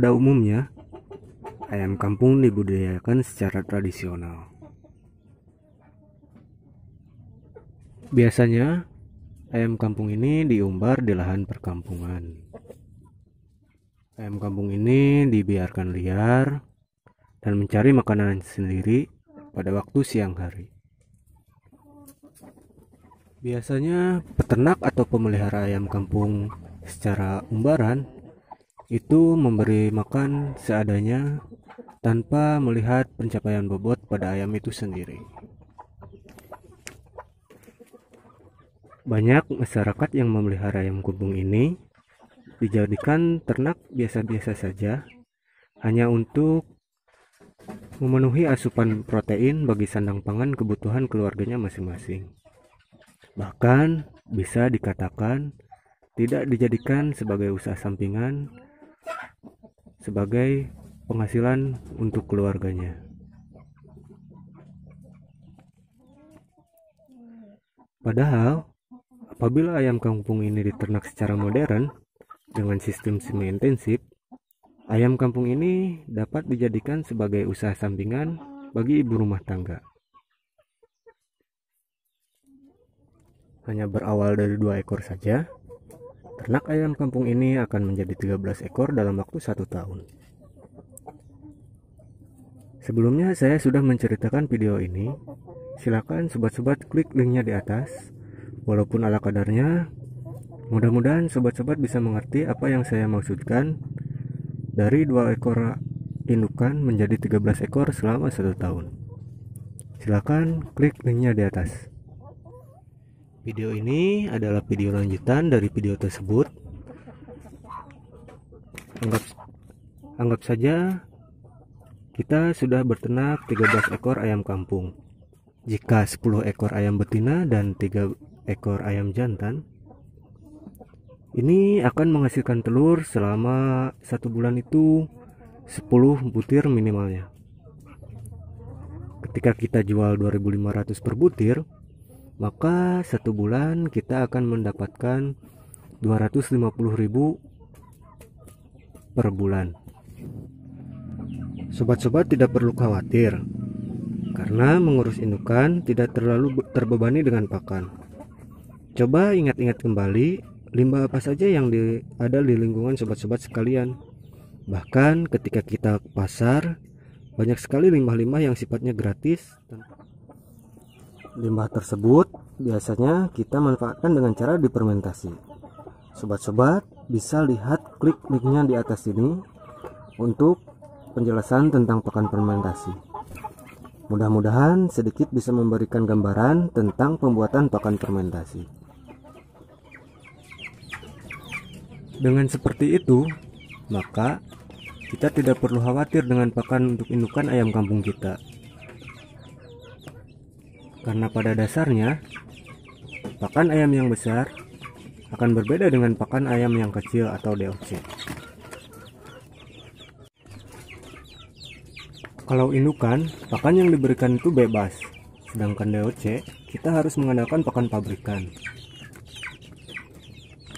pada umumnya, ayam kampung dibudidayakan secara tradisional. Biasanya, ayam kampung ini diumbar di lahan perkampungan. Ayam kampung ini dibiarkan liar dan mencari makanan sendiri pada waktu siang hari. Biasanya, peternak atau pemelihara ayam kampung secara umbaran itu memberi makan seadanya tanpa melihat pencapaian bobot pada ayam itu sendiri. Banyak masyarakat yang memelihara ayam kubung ini dijadikan ternak biasa-biasa saja hanya untuk memenuhi asupan protein bagi sandang pangan kebutuhan keluarganya masing-masing. Bahkan bisa dikatakan tidak dijadikan sebagai usaha sampingan sebagai penghasilan untuk keluarganya. Padahal, apabila ayam kampung ini diternak secara modern dengan sistem semi intensif, ayam kampung ini dapat dijadikan sebagai usaha sampingan bagi ibu rumah tangga. Hanya berawal dari dua ekor saja, Ternak ayam kampung ini akan menjadi 13 ekor dalam waktu satu tahun. Sebelumnya saya sudah menceritakan video ini. Silakan sobat-sobat klik linknya di atas. Walaupun ala kadarnya, mudah-mudahan sobat-sobat bisa mengerti apa yang saya maksudkan dari dua ekor indukan menjadi 13 ekor selama satu tahun. Silakan klik linknya di atas. Video ini adalah video lanjutan dari video tersebut. Anggap anggap saja kita sudah bertenak 13 ekor ayam kampung. Jika 10 ekor ayam betina dan 3 ekor ayam jantan, ini akan menghasilkan telur selama satu bulan itu 10 butir minimalnya. Ketika kita jual 2500 per butir, maka satu bulan kita akan mendapatkan 250.000 per bulan sobat-sobat tidak perlu khawatir karena mengurus indukan tidak terlalu terbebani dengan pakan coba ingat-ingat kembali limbah apa saja yang di, ada di lingkungan sobat-sobat sekalian bahkan ketika kita ke pasar banyak sekali limbah-limbah yang sifatnya gratis Limbah tersebut biasanya kita manfaatkan dengan cara dipermentasi. Sobat-sobat bisa lihat klik linknya di atas ini untuk penjelasan tentang pekan fermentasi. Mudah-mudahan sedikit bisa memberikan gambaran tentang pembuatan pakan fermentasi. Dengan seperti itu, maka kita tidak perlu khawatir dengan pakan untuk indukan ayam kampung kita. Karena pada dasarnya, pakan ayam yang besar akan berbeda dengan pakan ayam yang kecil atau DOC. Kalau indukan, pakan yang diberikan itu bebas, sedangkan DOC kita harus mengandalkan pakan pabrikan.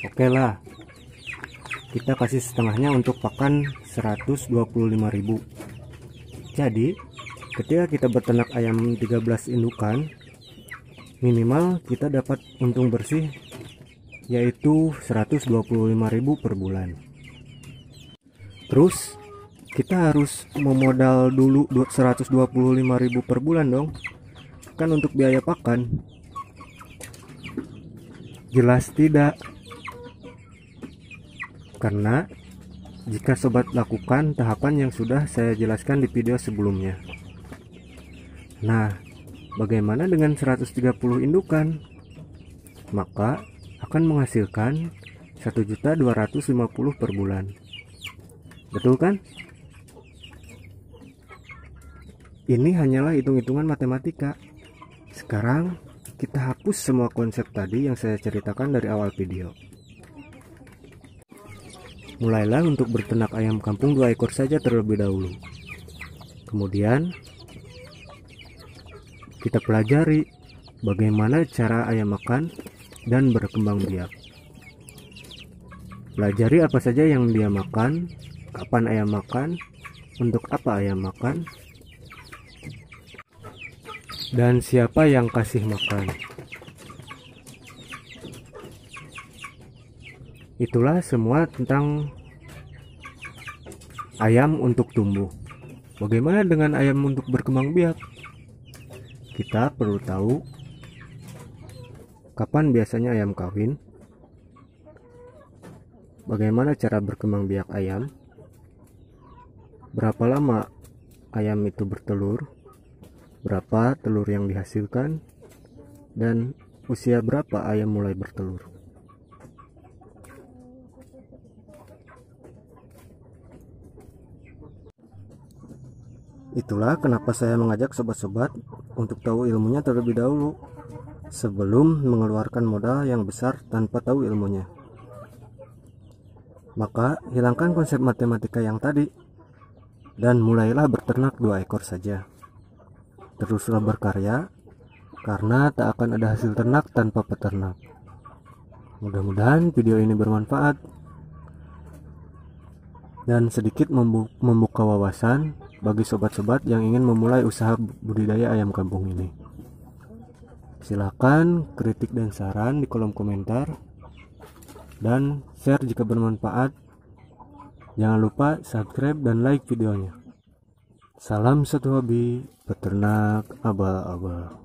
Oke lah, kita kasih setengahnya untuk pakan 125.000. Jadi, Ketika kita bertenak ayam 13 indukan, minimal kita dapat untung bersih yaitu 125.000 per bulan. Terus kita harus memodal dulu 125.000 per bulan dong. Kan untuk biaya pakan. Jelas tidak. Karena jika sobat lakukan tahapan yang sudah saya jelaskan di video sebelumnya. Nah, bagaimana dengan 130 indukan? Maka akan menghasilkan 1.250 per bulan. Betul kan? Ini hanyalah hitung-hitungan matematika. Sekarang kita hapus semua konsep tadi yang saya ceritakan dari awal video. Mulailah untuk bertenak ayam kampung dua ekor saja terlebih dahulu. Kemudian kita pelajari bagaimana cara ayam makan dan berkembang biak. Pelajari apa saja yang dia makan, kapan ayam makan, untuk apa ayam makan, dan siapa yang kasih makan. Itulah semua tentang ayam untuk tumbuh. Bagaimana dengan ayam untuk berkembang biak? Kita perlu tahu kapan biasanya ayam kawin, bagaimana cara berkembang biak ayam, berapa lama ayam itu bertelur, berapa telur yang dihasilkan, dan usia berapa ayam mulai bertelur. Itulah kenapa saya mengajak sobat-sobat untuk tahu ilmunya terlebih dahulu sebelum mengeluarkan modal yang besar tanpa tahu ilmunya. Maka hilangkan konsep matematika yang tadi dan mulailah berternak dua ekor saja. Teruslah berkarya karena tak akan ada hasil ternak tanpa peternak. Mudah-mudahan video ini bermanfaat dan sedikit membuka wawasan bagi sobat-sobat yang ingin memulai usaha budidaya ayam kampung ini. silakan kritik dan saran di kolom komentar dan share jika bermanfaat. Jangan lupa subscribe dan like videonya. Salam satu hobi peternak abal-abal.